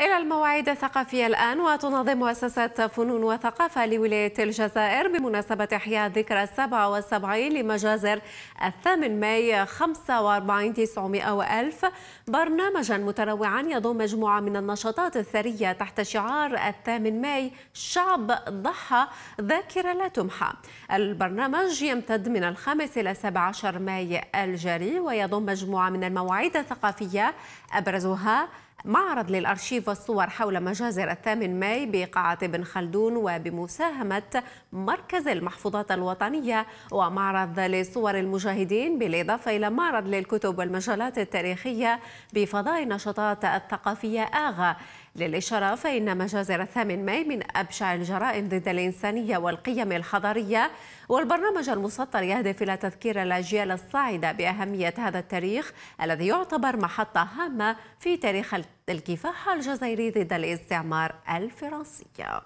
إلى المواعيد الثقافية الآن وتنظم مؤسسة فنون وثقافة لولاية الجزائر بمناسبة إحياء ذكرى 77 لمجازر الثامن ماي 45 900 و1000 برنامجا متنوعا يضم مجموعة من النشاطات الثرية تحت شعار الثامن ماي شعب ضحى ذاكرة لا تمحى البرنامج يمتد من الخامس إلى 17 ماي الجاري ويضم مجموعة من المواعيد الثقافية أبرزها معرض للأرشيف والصور حول مجازر الثامن ماي بقاعة ابن خلدون وبمساهمة مركز المحفوظات الوطنية ومعرض لصور المجاهدين بالإضافة إلى معرض للكتب والمجالات التاريخية بفضاء النشاطات الثقافية آغا للإشارة فإن مجازر الثامن ماي من أبشع الجرائم ضد الإنسانية والقيم الحضارية والبرنامج المسطر يهدف إلى تذكير الأجيال الصاعدة بأهمية هذا التاريخ الذي يعتبر محطة هامة في تاريخ الكتاب الكفاح الجزائري ضد الاستعمار الفرنسي